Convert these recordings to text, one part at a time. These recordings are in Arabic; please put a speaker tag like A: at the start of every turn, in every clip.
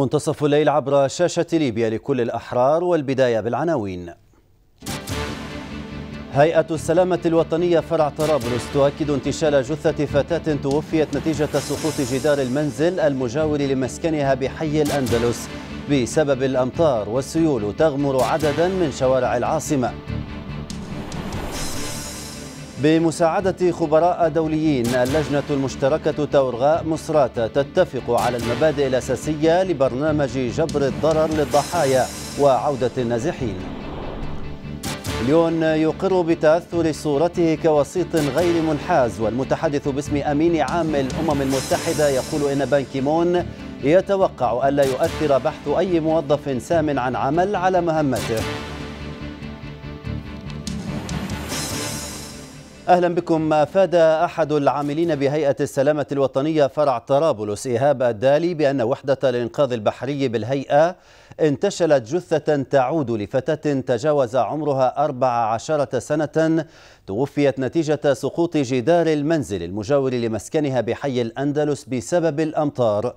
A: منتصف الليل عبر شاشة ليبيا لكل الأحرار والبداية بالعناوين هيئة السلامة الوطنية فرع طرابلس تؤكد انتشال جثة فتاة توفيت نتيجة سقوط جدار المنزل المجاور لمسكنها بحي الأندلس بسبب الأمطار والسيول تغمر عددا من شوارع العاصمة بمساعدة خبراء دوليين اللجنة المشتركة تورغاء مصرات تتفق على المبادئ الأساسية لبرنامج جبر الضرر للضحايا وعودة النازحين ليون يقر بتأثر صورته كوسيط غير منحاز والمتحدث باسم أمين عام الأمم المتحدة يقول إن بانكيمون يتوقع ألا يؤثر بحث أي موظف سام عن عمل على مهمته أهلا بكم أفاد أحد العاملين بهيئة السلامة الوطنية فرع طرابلس إيهاب الدالي بأن وحدة الإنقاذ البحري بالهيئة انتشلت جثة تعود لفتاة تجاوز عمرها 14 سنة توفيت نتيجة سقوط جدار المنزل المجاور لمسكنها بحي الأندلس بسبب الأمطار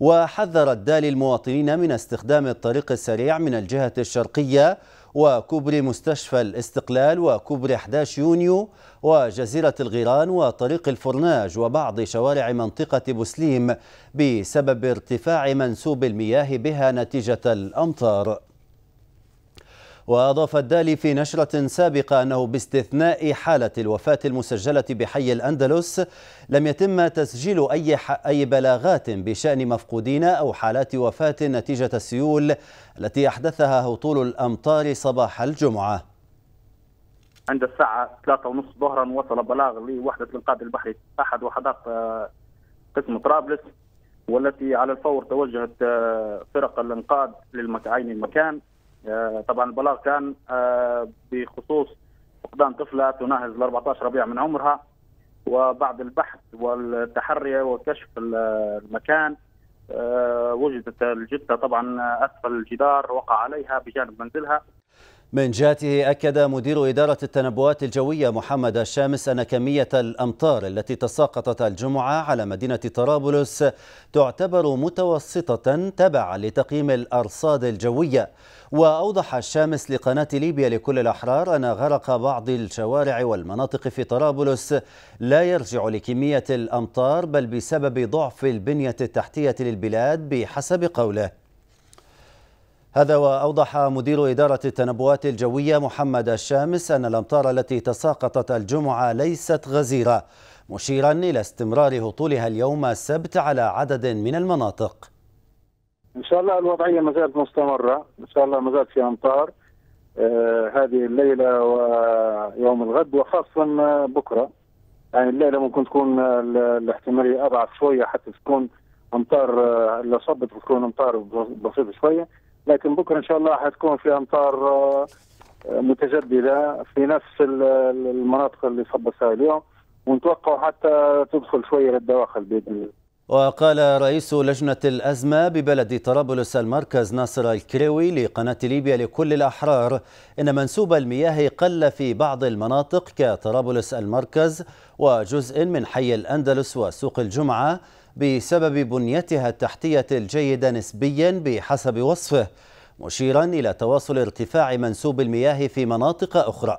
A: وحذر الدالي المواطنين من استخدام الطريق السريع من الجهة الشرقية وكوبري مستشفى الاستقلال وكوبري 11 يونيو وجزيرة الغيران وطريق الفرناج وبعض شوارع منطقة بوسليم بسبب ارتفاع منسوب المياه بها نتيجة الأمطار وأضاف الدالي في نشرة سابقة أنه باستثناء حالة الوفاة المسجلة بحي الأندلس لم يتم تسجيل أي, أي بلاغات بشأن مفقودين أو حالات وفاة نتيجة السيول التي أحدثها هطول الأمطار صباح الجمعة
B: عند الساعة 3.30 ظهرا وصل بلاغ لوحدة الإنقاذ البحري أحد وحدات قسم طرابلس والتي على الفور توجهت آه، فرق الإنقاذ للمتعين المكان آه، طبعا البلاغ كان آه، بخصوص فقدان طفله تناهز ال 14 ربيع من عمرها وبعد البحث والتحري وكشف المكان آه، وجدت الجثه طبعا اسفل الجدار وقع عليها بجانب منزلها
A: من جهته أكد مدير إدارة التنبؤات الجوية محمد الشامس أن كمية الأمطار التي تساقطت الجمعة على مدينة طرابلس تعتبر متوسطة تبعا لتقييم الأرصاد الجوية وأوضح الشامس لقناة ليبيا لكل الأحرار أن غرق بعض الشوارع والمناطق في طرابلس لا يرجع لكمية الأمطار بل بسبب ضعف البنية التحتية للبلاد بحسب قوله هذا وأوضح مدير إدارة التنبؤات الجوية محمد الشامس أن الأمطار التي تساقطت الجمعة ليست غزيرة مشيرا إلى استمرار هطولها اليوم السبت على عدد من المناطق
B: إن شاء الله الوضعية ما زالت مستمرة إن شاء الله ما زالت في أمطار آه هذه الليلة ويوم الغد وخاصة بكرة يعني الليلة ممكن تكون الاحتمالية أضعف شوية حتى تكون أمطار آه، اللي صبت تكون أمطار بسيطة شوية لكن بكره ان شاء الله حتكون في امطار آه، آه، متجدده في نفس المناطق اللي صبت فيها اليوم ونتوقع حتى تدخل شويه للدواخل باذن الله.
A: وقال رئيس لجنة الأزمة ببلد طرابلس المركز ناصر الكريوي لقناة ليبيا لكل الأحرار إن منسوب المياه قل في بعض المناطق كطرابلس المركز وجزء من حي الأندلس وسوق الجمعة بسبب بنيتها التحتية الجيدة نسبيا بحسب وصفه مشيرا إلى تواصل ارتفاع منسوب المياه في مناطق أخرى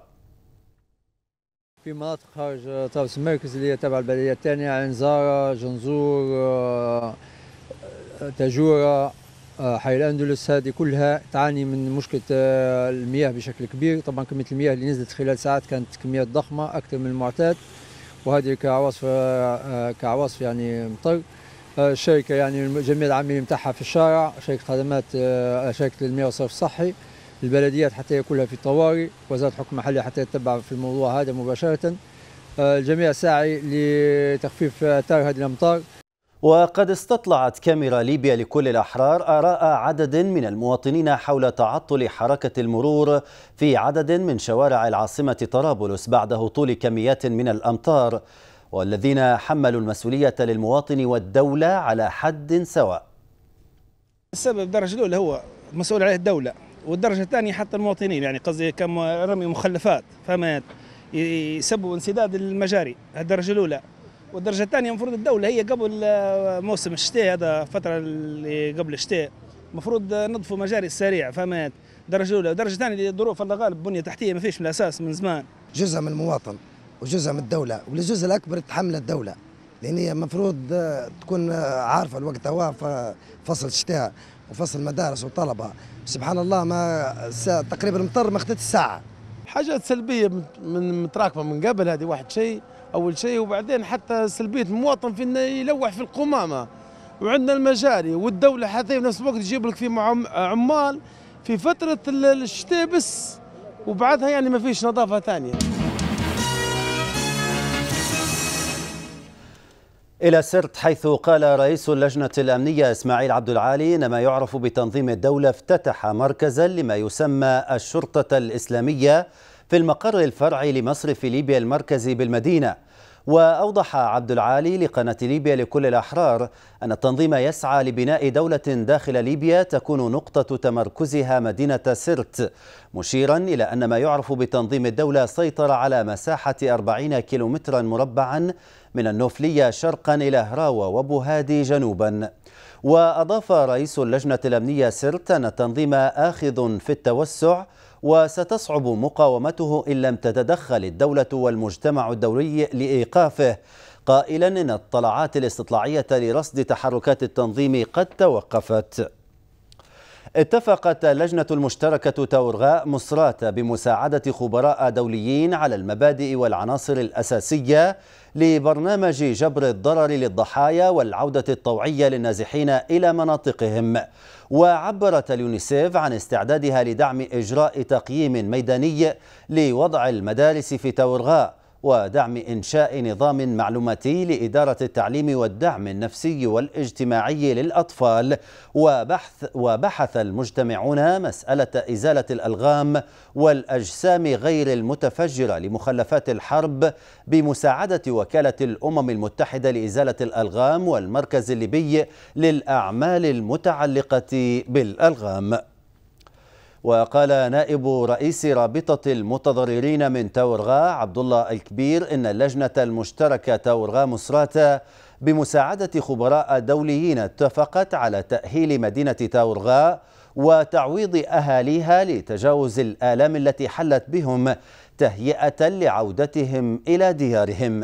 A: في مناطق خارج طرس المركز اللي هي تبع البلدية
B: الثانية عنزارة جنزور آه، تاجورة آه، حي الاندلس هذه كلها تعاني من مشكله آه، المياه بشكل كبير طبعا كميه المياه اللي نزلت خلال ساعات كانت كميات ضخمه اكثر من المعتاد وهذه كعواصف آه، آه، كعواصف يعني مطر آه، الشركه يعني جميع العاملين نتاعها في الشارع شركه خدمات شركه المياه والصرف الصحي البلديات حتى هي كلها في الطوارئ وزاره الحكم المحلي حتى يتبع في الموضوع هذا مباشره الجميع ساعي لتخفيف اثار هذه الامطار
A: وقد استطلعت كاميرا ليبيا لكل الأحرار آراء عدد من المواطنين حول تعطل حركة المرور في عدد من شوارع العاصمة طرابلس بعد هطول كميات من الأمطار والذين حملوا المسؤولية للمواطن والدولة على حد سواء
B: السبب الدرجة الأولى هو مسؤول عليه الدولة والدرجة الثانية حتى المواطنين يعني قصدي كم رمي مخلفات فما يسبب انسداد المجاري الدرجة الأولى والدرجه الثانيه المفروض الدوله هي قبل آه، موسم الشتاء هذا الفتره اللي قبل الشتاء المفروض نظفوا مجاري السريع فهمت درجه اولى ودرجه ثانيه الظروف الله غالب بنيه تحتيه ما فيش من الاساس من زمان جزء من المواطن وجزء من الدوله والجزء الاكبر تحمل الدوله لان هي المفروض آه، تكون آه، عارفه الوقت هو فصل الشتاء وفصل مدارس وطلبه سبحان الله ما تقريبا المطر ما خدت ساعه حاجات سلبيه من متراكمه من قبل هذه واحد شيء اول شيء وبعدين حتى سلبيه المواطن في انه يلوح في القمامه وعندنا المجاري والدوله حتى في نفس الوقت تجيب لك في عمال في فتره الشتاء بس وبعدها يعني ما فيش نظافه ثانيه
A: إلى سرت حيث قال رئيس اللجنة الأمنية إسماعيل عبد العالي إن ما يعرف بتنظيم الدولة افتتح مركزا لما يسمى الشرطة الإسلامية في المقر الفرعي لمصرف ليبيا المركزي بالمدينة وأوضح عبد العالي لقناة ليبيا لكل الأحرار أن التنظيم يسعى لبناء دولة داخل ليبيا تكون نقطة تمركزها مدينة سرت مشيرا إلى أن ما يعرف بتنظيم الدولة سيطر على مساحة 40 كيلومترا مربعا من النوفلية شرقا إلى هراوة وبوهادي جنوبا وأضاف رئيس اللجنة الأمنية سرت أن التنظيم آخذ في التوسع وستصعب مقاومته إن لم تتدخل الدولة والمجتمع الدولي لإيقافه قائلا إن الطلعات الاستطلاعية لرصد تحركات التنظيم قد توقفت اتفقت اللجنة المشتركة تورغاء مصرات بمساعدة خبراء دوليين على المبادئ والعناصر الأساسية لبرنامج جبر الضرر للضحايا والعودة الطوعية للنازحين إلى مناطقهم وعبرت اليونيسيف عن استعدادها لدعم إجراء تقييم ميداني لوضع المدارس في تورغاء ودعم إنشاء نظام معلوماتي لإدارة التعليم والدعم النفسي والاجتماعي للأطفال وبحث وبحث المجتمعون مسألة إزالة الألغام والأجسام غير المتفجرة لمخلفات الحرب بمساعدة وكالة الأمم المتحدة لإزالة الألغام والمركز الليبي للأعمال المتعلقة بالألغام وقال نائب رئيس رابطة المتضررين من تورغا عبد الله الكبير إن اللجنة المشتركة تورغا مصراتة بمساعدة خبراء دوليين اتفقت على تأهيل مدينة تاورغا وتعويض أهاليها لتجاوز الآلام التي حلت بهم تهيئة لعودتهم إلى ديارهم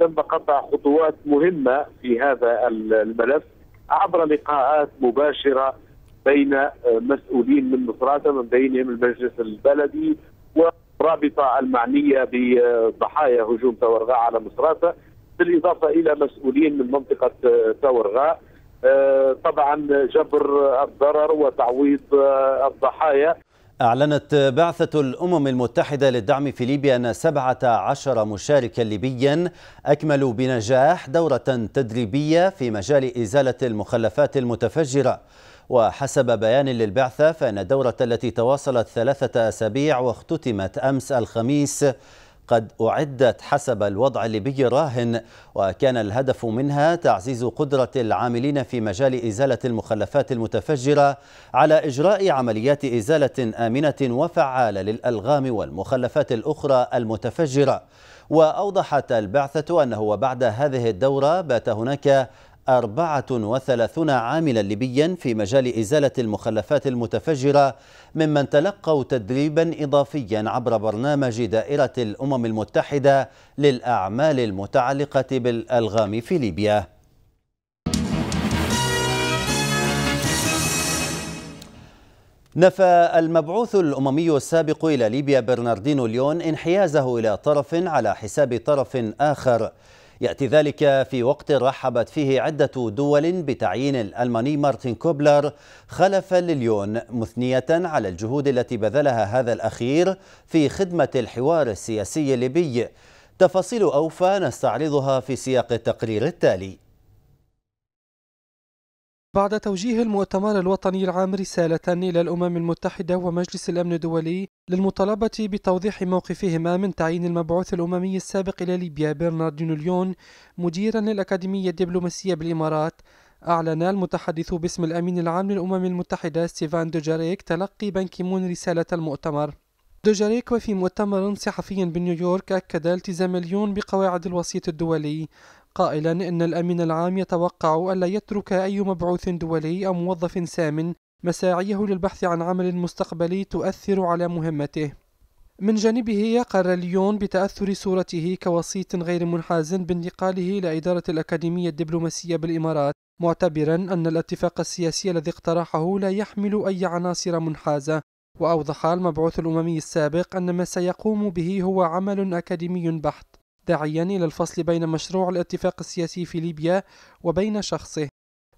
B: تم قطع خطوات مهمة في هذا الملف عبر لقاءات مباشرة بين آه، مسؤولين من مصراتة من بينهم المجلس البلدي والرابطة المعنية بضحايا هجوم تورغاء على مصراتة بالإضافة إلى مسؤولين من منطقة آه، تورغاء آه، طبعا جبر الضرر وتعويض الضحايا
A: أعلنت بعثة الأمم المتحدة للدعم في ليبيا أن 17 مشاركا ليبيا أكملوا بنجاح دورة تدريبية في مجال إزالة المخلفات المتفجرة وحسب بيان للبعثة فإن الدورة التي تواصلت ثلاثة أسابيع واختتمت أمس الخميس قد أعدت حسب الوضع الليبي الراهن وكان الهدف منها تعزيز قدرة العاملين في مجال إزالة المخلفات المتفجرة على إجراء عمليات إزالة آمنة وفعالة للألغام والمخلفات الأخرى المتفجرة وأوضحت البعثة أنه بعد هذه الدورة بات هناك 34 عاملا ليبيا في مجال إزالة المخلفات المتفجرة ممن تلقوا تدريبا إضافيا عبر برنامج دائرة الأمم المتحدة للأعمال المتعلقة بالألغام في ليبيا نفى المبعوث الأممي السابق إلى ليبيا برناردينو ليون انحيازه إلى طرف على حساب طرف آخر يأتي ذلك في وقت رحبت فيه عدة دول بتعيين الألماني مارتن كوبلر خلفا لليون مثنية على الجهود التي بذلها هذا الأخير في خدمة الحوار السياسي الليبي تفاصيل أوفى نستعرضها في سياق التقرير التالي
B: بعد توجيه المؤتمر الوطني العام رسالة إلى الأمم المتحدة ومجلس الأمن الدولي للمطالبة بتوضيح موقفهما من تعيين المبعوث الأممي السابق إلى ليبيا برناردينو ليون مديرا للأكاديمية الدبلوماسية بالإمارات أعلن المتحدث باسم الأمين العام للأمم المتحدة ستيفان دوجاريك تلقي بنكيمون رسالة المؤتمر دوجاريك وفي مؤتمر صحفي بنيويورك أكد التزام ليون بقواعد الوسيط الدولي قائلا إن الأمين العام يتوقع ألا يترك أي مبعوث دولي أو موظف سام مساعيه للبحث عن عمل مستقبلي تؤثر على مهمته من جانبه يقر ليون بتأثر صورته كوسيط غير منحاز بانتقاله إلى إدارة الأكاديمية الدبلوماسية بالإمارات معتبرا أن الاتفاق السياسي الذي اقترحه لا يحمل أي عناصر منحازة وأوضح المبعوث الأممي السابق أن ما سيقوم به هو عمل أكاديمي بحت داعيا إلى الفصل بين مشروع الاتفاق السياسي في ليبيا وبين شخصه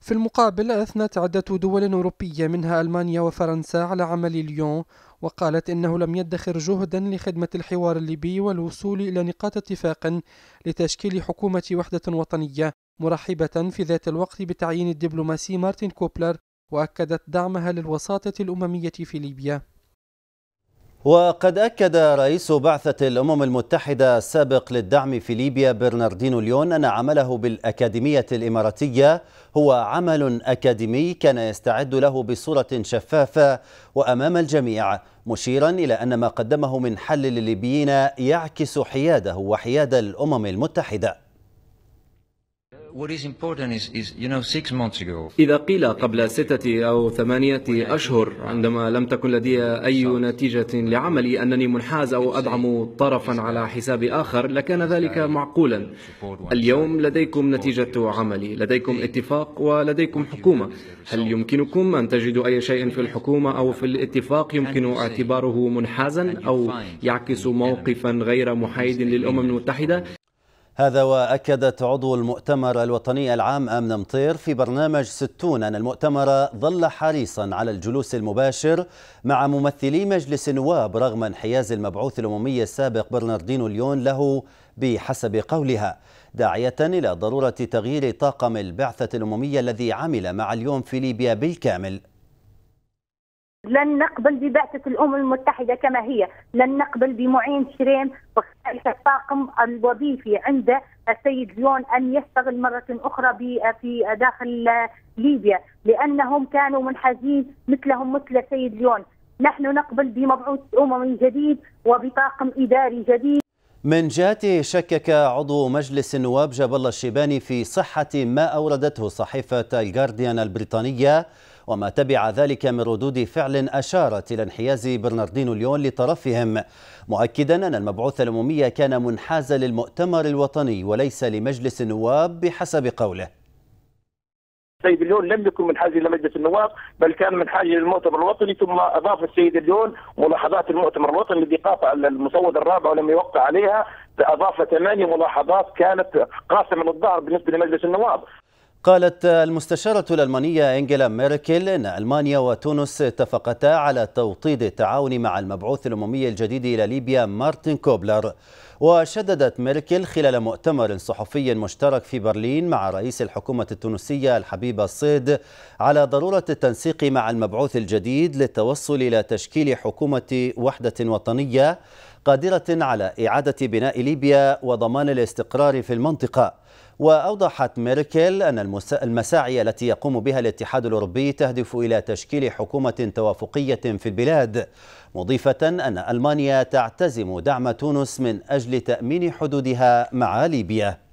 B: في المقابل أثنت عدة دول أوروبية منها ألمانيا وفرنسا على عمل ليون وقالت إنه لم يدخر جهدا لخدمة الحوار الليبي والوصول إلى نقاط اتفاق لتشكيل حكومة وحدة وطنية مرحبة في ذات الوقت بتعيين الدبلوماسي مارتن كوبلر وأكدت دعمها للوساطة الأممية في ليبيا
A: وقد أكد رئيس بعثة الأمم المتحدة السابق للدعم في ليبيا برناردينو ليون أن عمله بالأكاديمية الإماراتية هو عمل أكاديمي كان يستعد له بصورة شفافة وأمام الجميع مشيرا إلى أن ما قدمه من حل للليبيين يعكس حياده وحياد الأمم المتحدة
B: إذا قيل قبل ستة أو ثمانية أشهر عندما لم تكن لدي أي نتيجة لعملي أنني منحاز أو أدعم طرفا على حساب آخر لكان ذلك معقولا اليوم لديكم نتيجة عملي لديكم اتفاق ولديكم حكومة هل يمكنكم أن تجدوا أي شيء في الحكومة أو في الاتفاق يمكن اعتباره منحازا أو يعكس موقفا غير محايد للأمم المتحدة
A: هذا وأكدت عضو المؤتمر الوطني العام أمن مطير في برنامج ستون أن المؤتمر ظل حريصا على الجلوس المباشر مع ممثلي مجلس النواب رغم انحياز المبعوث الأممي السابق برناردينو ليون له بحسب قولها داعية إلى ضرورة تغيير طاقم البعثة الأممية الذي عمل مع اليوم في ليبيا بالكامل
B: لن نقبل ببعثة الأمم المتحدة كما هي لن نقبل بمعين شريم وكذلك الطاقم الوظيفي عند السيد ليون أن يشتغل مرة أخرى في داخل ليبيا لأنهم كانوا منحازين مثلهم مثل السيد ليون نحن نقبل بمبعوث أممي جديد وبطاقم إداري جديد
A: من جهته شكك عضو مجلس النواب جاب الله الشيباني في صحة ما أوردته صحيفة الجارديان البريطانية وما تبع ذلك من ردود فعل أشارت إلى انحياز برناردينو ليون لطرفهم مؤكدا أن المبعوث الأممي كان منحازا للمؤتمر الوطني وليس لمجلس النواب بحسب قوله
B: السيد اليون لم يكن من حاجه الى مجلس النواب بل كان من حاجه للمؤتمر الوطني ثم اضاف السيد اليون ملاحظات المؤتمر الوطني الذي قاطع المسود الرابع ولم يوقع عليها اضاف ثمانية ملاحظات كانت قاسمه الظهر بالنسبه لمجلس النواب
A: قالت المستشارة الألمانية إنجيلا ميركل أن ألمانيا وتونس اتفقتا على توطيد التعاون مع المبعوث الأممي الجديد إلى ليبيا مارتن كوبلر وشددت ميركل خلال مؤتمر صحفي مشترك في برلين مع رئيس الحكومة التونسية الحبيب الصيد على ضرورة التنسيق مع المبعوث الجديد للتوصل إلى تشكيل حكومة وحدة وطنية قادرة على إعادة بناء ليبيا وضمان الاستقرار في المنطقة وأوضحت ميركل أن المساعي التي يقوم بها الاتحاد الأوروبي تهدف إلى تشكيل حكومة توافقية في البلاد مضيفة أن ألمانيا تعتزم دعم تونس من أجل تأمين حدودها مع ليبيا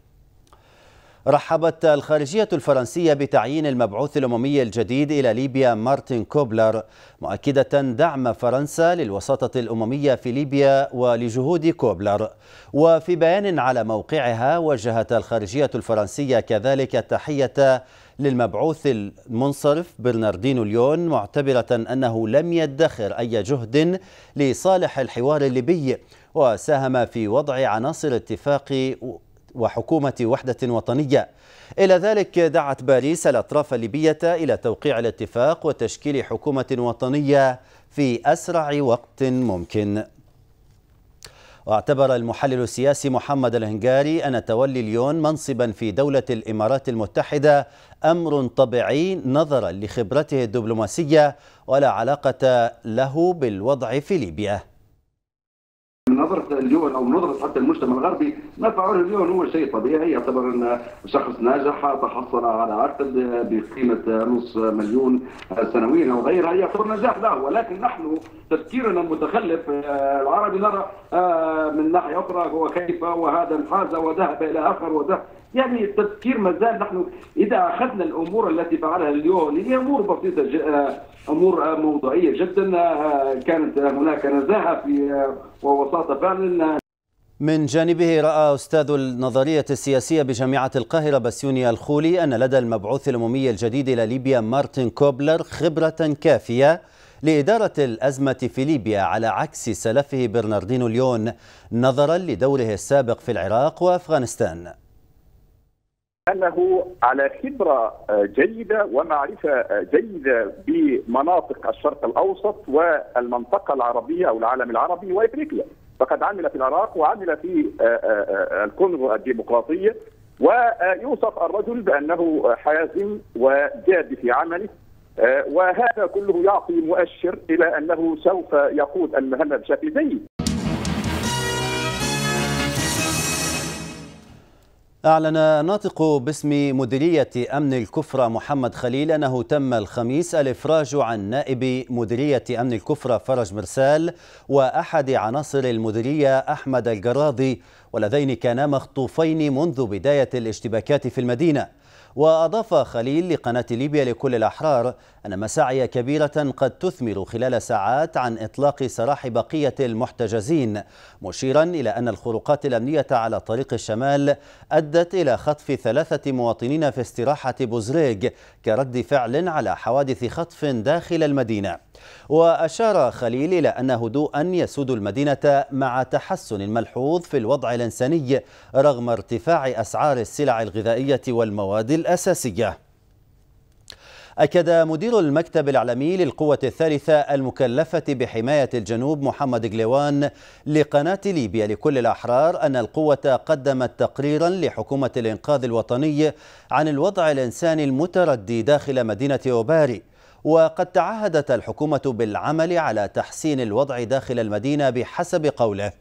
A: رحبت الخارجية الفرنسية بتعيين المبعوث الأممي الجديد إلى ليبيا مارتن كوبلر مؤكدة دعم فرنسا للوساطة الأممية في ليبيا ولجهود كوبلر وفي بيان على موقعها وجهت الخارجية الفرنسية كذلك التحية للمبعوث المنصرف برناردينو ليون معتبرة أنه لم يدخر أي جهد لصالح الحوار الليبي وساهم في وضع عناصر اتفاق وحكومة وحدة وطنية إلى ذلك دعت باريس الأطراف الليبية إلى توقيع الاتفاق وتشكيل حكومة وطنية في أسرع وقت ممكن واعتبر المحلل السياسي محمد الهنجاري أن تولي ليون منصبا في دولة الإمارات المتحدة أمر طبيعي نظرا لخبرته الدبلوماسية ولا علاقة له بالوضع في ليبيا
B: نظره اليون او نظره حتى المجتمع الغربي ما فعله اليون هو شيء طبيعي يعتبر ان شخص ناجح تحصل على عقد بقيمه نص مليون سنويا او غيرها يعتبر نجاح له ولكن نحن تفكيرنا المتخلف آه، العربي نرى آه، من ناحيه اخرى هو كيف وهذا انحاز وذهب الى اخر وذهب يعني التفكير ما زال نحن اذا اخذنا الامور التي فعلها اليوم هي امور بسيطه آه، امور موضوعيه جدا كانت هناك نزاهه في ووساطة فعلا
A: من جانبه رأى أستاذ النظرية السياسية بجامعة القاهرة بسيوني الخولي أن لدى المبعوث الأممي الجديد إلى ليبيا مارتن كوبلر خبرة كافية لإدارة الأزمة في ليبيا على عكس سلفه برناردينو ليون نظرا لدوره السابق في العراق وأفغانستان
B: انه على خبره آه، جيده ومعرفه آه، جيده بمناطق الشرق الاوسط والمنطقه العربيه او العالم العربي وافريقيا، فقد عمل في العراق وعمل في آه، الكونغو الديمقراطيه ويوصف الرجل بانه حازم وجاد في عمله وهذا كله يعطي مؤشر الى انه سوف يقود المهمه بشكل جيد.
A: أعلن ناطق باسم مديرية أمن الكفرة محمد خليل أنه تم الخميس الإفراج عن نائب مديرية أمن الكفرة فرج مرسال وأحد عناصر المديرية أحمد الجراضي واللذين كانا مخطوفين منذ بداية الاشتباكات في المدينة وأضاف خليل لقناة ليبيا لكل الأحرار أن مساعي كبيرة قد تثمر خلال ساعات عن إطلاق سراح بقية المحتجزين مشيرا إلى أن الخروقات الأمنية على طريق الشمال أدت إلى خطف ثلاثة مواطنين في استراحة بوزريج كرد فعل على حوادث خطف داخل المدينة وأشار خليل إلى أن هدوءا يسود المدينة مع تحسن ملحوظ في الوضع الإنساني رغم ارتفاع أسعار السلع الغذائية والمواد الأساسية أكد مدير المكتب الإعلامي للقوة الثالثة المكلفة بحماية الجنوب محمد جليوان لقناة ليبيا لكل الأحرار أن القوة قدمت تقريرا لحكومة الإنقاذ الوطني عن الوضع الإنساني المتردي داخل مدينة أوباري وقد تعهدت الحكومة بالعمل على تحسين الوضع داخل المدينة بحسب قوله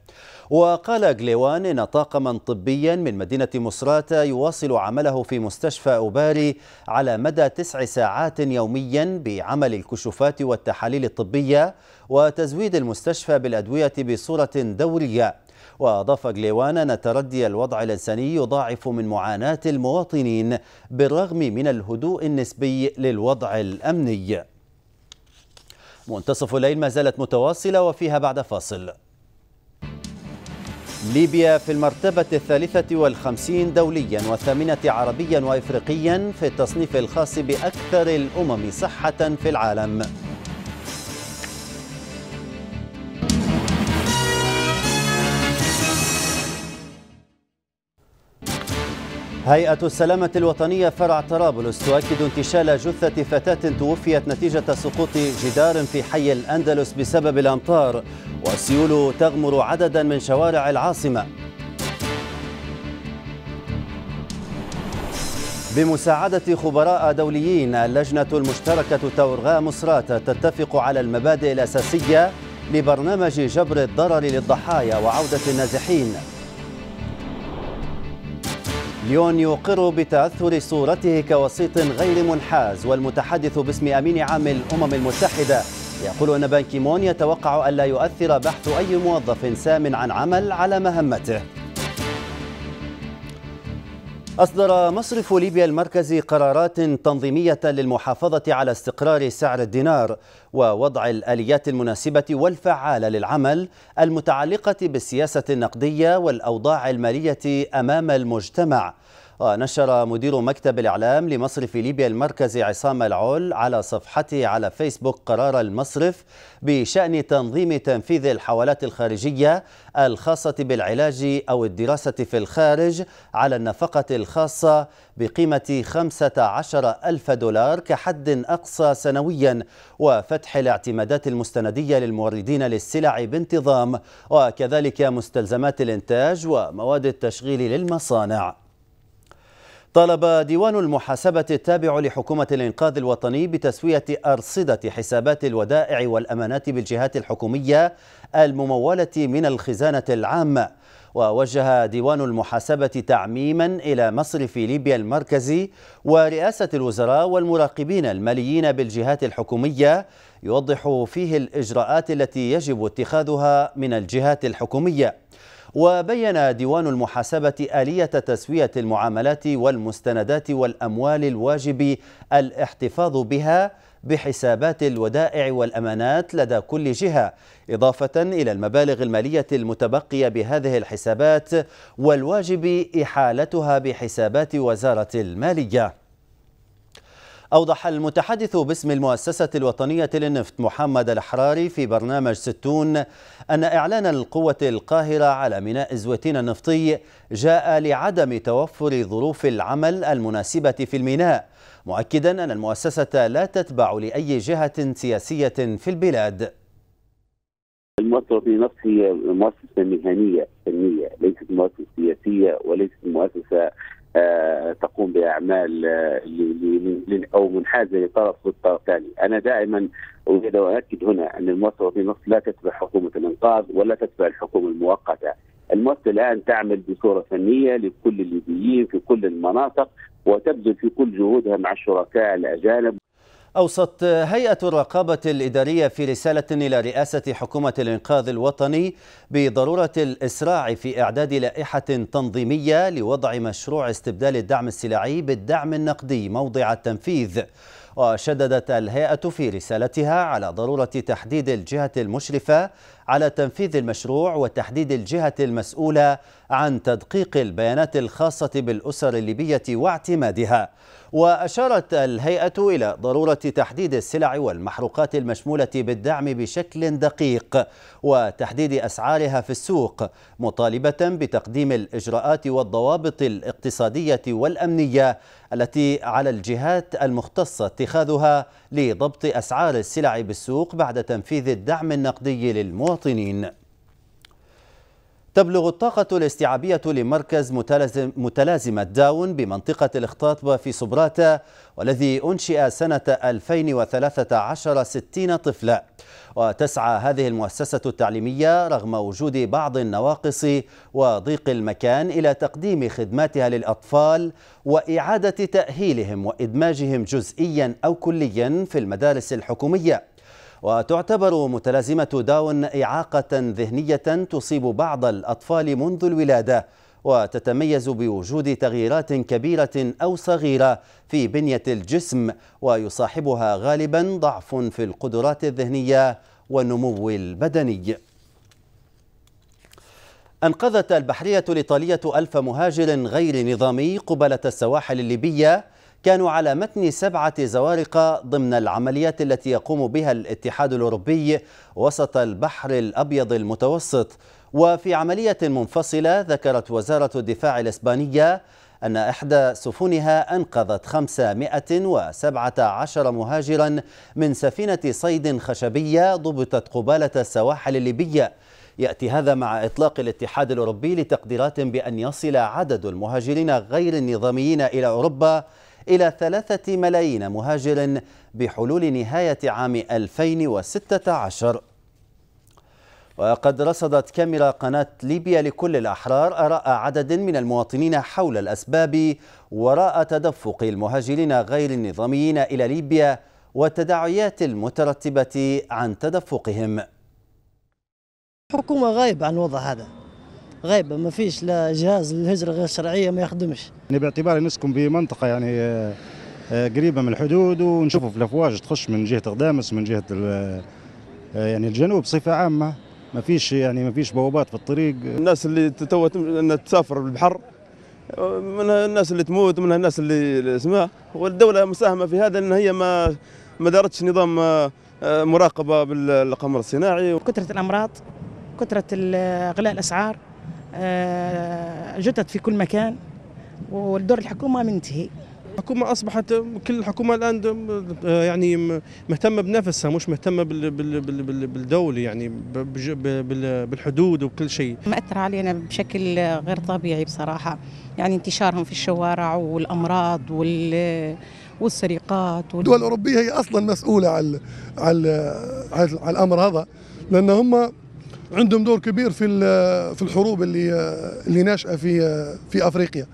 A: وقال غليوان إن طاقما طبيا من مدينة مصراتة يواصل عمله في مستشفى أوباري على مدى تسع ساعات يوميا بعمل الكشوفات والتحاليل الطبية وتزويد المستشفى بالأدوية بصورة دورية وأضاف جليوان أن تردي الوضع الإنساني يضاعف من معاناة المواطنين بالرغم من الهدوء النسبي للوضع الأمني منتصف الليل ما زالت متواصلة وفيها بعد فاصل ليبيا في المرتبة الثالثة والخمسين دوليا والثامنة عربيا وإفريقيا في التصنيف الخاص بأكثر الأمم صحة في العالم هيئة السلامة الوطنية فرع طرابلس تؤكد انتشال جثة فتاة توفيت نتيجة سقوط جدار في حي الأندلس بسبب الأمطار والسيول تغمر عددا من شوارع العاصمة بمساعدة خبراء دوليين اللجنة المشتركة تورغا مصرات تتفق على المبادئ الأساسية لبرنامج جبر الضرر للضحايا وعودة النازحين يون يقر بتأثر صورته كوسيط غير منحاز والمتحدث باسم أمين عام الأمم المتحدة يقول أن بانكيمون يتوقع ألا يؤثر بحث أي موظف سام عن عمل على مهمته أصدر مصرف ليبيا المركزي قرارات تنظيمية للمحافظة على استقرار سعر الدينار ووضع الآليات المناسبة والفعالة للعمل المتعلقة بالسياسة النقدية والأوضاع المالية أمام المجتمع ونشر مدير مكتب الإعلام لمصرف ليبيا المركزي عصام العول على صفحته على فيسبوك قرار المصرف بشأن تنظيم تنفيذ الحوالات الخارجية الخاصة بالعلاج أو الدراسة في الخارج على النفقة الخاصة بقيمة 15 ألف دولار كحد أقصى سنويا وفتح الاعتمادات المستندية للموردين للسلع بانتظام وكذلك مستلزمات الإنتاج ومواد التشغيل للمصانع طالب ديوان المحاسبة التابع لحكومة الإنقاذ الوطني بتسوية أرصدة حسابات الودائع والأمانات بالجهات الحكومية الممولة من الخزانة العامة ووجه ديوان المحاسبة تعميما إلى مصرف ليبيا المركزي ورئاسة الوزراء والمراقبين الماليين بالجهات الحكومية يوضح فيه الإجراءات التي يجب اتخاذها من الجهات الحكومية وبين ديوان المحاسبة آلية تسوية المعاملات والمستندات والأموال الواجب الاحتفاظ بها بحسابات الودائع والأمانات لدى كل جهة إضافة إلى المبالغ المالية المتبقية بهذه الحسابات والواجب إحالتها بحسابات وزارة المالية أوضح المتحدث باسم المؤسسة الوطنية للنفط محمد الحراري في برنامج ستون أن إعلان القوة القاهرة على ميناء زويتين النفطي جاء لعدم توفر ظروف العمل المناسبة في الميناء مؤكدا أن المؤسسة لا تتبع لأي جهة سياسية في البلاد المؤسسة الوطنية للنفط هي مؤسسة مهنية فنية ليست مؤسسة سياسية وليست مؤسسة آه، تقوم باعمال آه، او منحازه لطرف ضد طرف ثاني،
B: انا دائما اريد اؤكد هنا ان المؤسسه في مصر لا تتبع حكومه الانقاذ ولا تتبع الحكومه المؤقته، المؤسسه الان تعمل بصوره فنيه لكل الليبيين في كل
A: المناطق وتبذل في كل جهودها مع الشركاء الاجانب أوصت هيئة الرقابة الإدارية في رسالة إلى رئاسة حكومة الإنقاذ الوطني بضرورة الإسراع في إعداد لائحة تنظيمية لوضع مشروع استبدال الدعم السلعي بالدعم النقدي موضع التنفيذ وشددت الهيئة في رسالتها على ضرورة تحديد الجهة المشرفة على تنفيذ المشروع وتحديد الجهة المسؤولة عن تدقيق البيانات الخاصة بالأسر الليبية واعتمادها وأشارت الهيئة إلى ضرورة تحديد السلع والمحروقات المشمولة بالدعم بشكل دقيق وتحديد أسعارها في السوق مطالبة بتقديم الإجراءات والضوابط الاقتصادية والأمنية التي على الجهات المختصة اتخاذها لضبط أسعار السلع بالسوق بعد تنفيذ الدعم النقدي للمواطنين تبلغ الطاقة الاستيعابية لمركز متلازم متلازمة داون بمنطقة الاخطاطبة في صبراتة والذي أنشئ سنة 2013 60 طفلا وتسعى هذه المؤسسة التعليمية رغم وجود بعض النواقص وضيق المكان إلى تقديم خدماتها للأطفال وإعادة تأهيلهم وإدماجهم جزئيا أو كليا في المدارس الحكومية وتعتبر متلازمة داون إعاقة ذهنية تصيب بعض الأطفال منذ الولادة وتتميز بوجود تغييرات كبيرة أو صغيرة في بنية الجسم ويصاحبها غالبا ضعف في القدرات الذهنية والنمو البدني أنقذت البحرية الإيطالية ألف مهاجر غير نظامي قبالة السواحل الليبية كانوا على متن سبعة زوارق ضمن العمليات التي يقوم بها الاتحاد الأوروبي وسط البحر الأبيض المتوسط وفي عملية منفصلة ذكرت وزارة الدفاع الإسبانية أن إحدى سفنها أنقذت 517 مهاجرا من سفينة صيد خشبية ضبطت قبالة السواحل الليبية يأتي هذا مع إطلاق الاتحاد الأوروبي لتقديرات بأن يصل عدد المهاجرين غير النظاميين إلى أوروبا إلى ثلاثة ملايين مهاجر بحلول نهاية عام 2016 وقد رصدت كاميرا قناة ليبيا لكل الأحرار آراء عدد من المواطنين حول الأسباب وراء تدفق المهاجرين غير النظاميين إلى ليبيا والتداعيات المترتبة عن تدفقهم حكومة غايبة عن وضع هذا غايبه ما فيش لا جهاز الهجره غير الشرعيه ما يخدمش يعني باعتباري نسكن في منطقه يعني آه، آه، قريبه من الحدود ونشوفوا في الافواج تخش من جهه غدامس من جهه آه، يعني الجنوب بصفه عامه ما فيش يعني ما فيش بوابات في الطريق الناس
B: اللي تو تسافر بالبحر من الناس
A: اللي تموت من الناس اللي اسمها والدوله مساهمه في هذا ان هي ما ما دارتش نظام مراقبه بالقمر الصناعي
B: كثره الامراض كثره غلاء الاسعار آه، جثث في كل مكان والدور الحكومه منتهي الحكومة أصبحت كل الحكومة الآن آه، يعني مهتمة بنفسها مش مهتمة بالدولة يعني بالحدود وكل شيء مأثر علينا بشكل غير طبيعي بصراحة يعني انتشارهم في الشوارع والأمراض وال والسرقات وال... الدول الأوروبية هي أصلا مسؤولة على على على الأمر هذا لأن هم عندهم دور كبير في في الحروب اللي اللي ناشئه في في افريقيا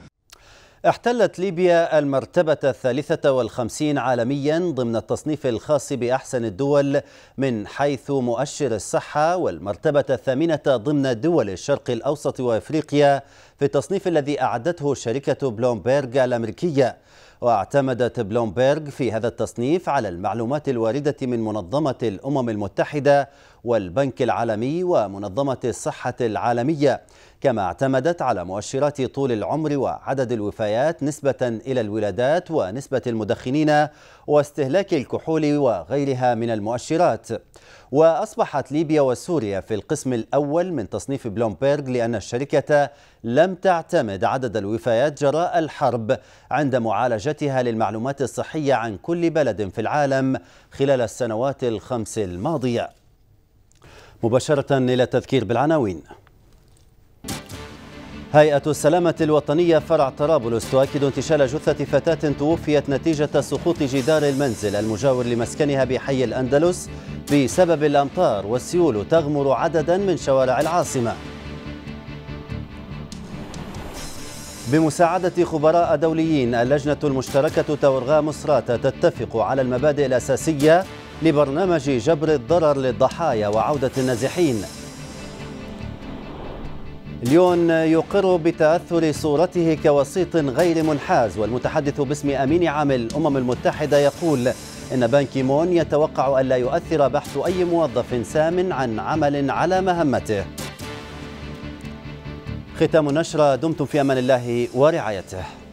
A: احتلت ليبيا المرتبة الثالثة والخمسين عالميا ضمن التصنيف الخاص بأحسن الدول من حيث مؤشر الصحة والمرتبة الثامنة ضمن دول الشرق الأوسط وإفريقيا في التصنيف الذي أعدته شركة بلومبيرغ الأمريكية واعتمدت بلومبيرغ في هذا التصنيف على المعلومات الواردة من منظمة الأمم المتحدة والبنك العالمي ومنظمة الصحة العالمية كما اعتمدت على مؤشرات طول العمر وعدد الوفيات نسبة إلى الولادات ونسبة المدخنين واستهلاك الكحول وغيرها من المؤشرات وأصبحت ليبيا وسوريا في القسم الأول من تصنيف بلومبيرغ لأن الشركة لم تعتمد عدد الوفيات جراء الحرب عند معالجتها للمعلومات الصحية عن كل بلد في العالم خلال السنوات الخمس الماضية مباشرة إلى تذكير بالعناوين هيئة السلامة الوطنية فرع طرابلس تؤكد انتشال جثة فتاة توفيت نتيجة سقوط جدار المنزل المجاور لمسكنها بحي الأندلس بسبب الأمطار والسيول تغمر عددا من شوارع العاصمة بمساعدة خبراء دوليين اللجنة المشتركة تورغا مصراتة تتفق على المبادئ الأساسية لبرنامج جبر الضرر للضحايا وعودة النازحين ليون يقر بتأثر صورته كوسيط غير منحاز والمتحدث باسم أمين عام الأمم المتحدة يقول إن بنك مون يتوقع ألا يؤثر بحث أي موظف سام عن عمل على مهمته ختام نشرة دمتم في أمان الله ورعايته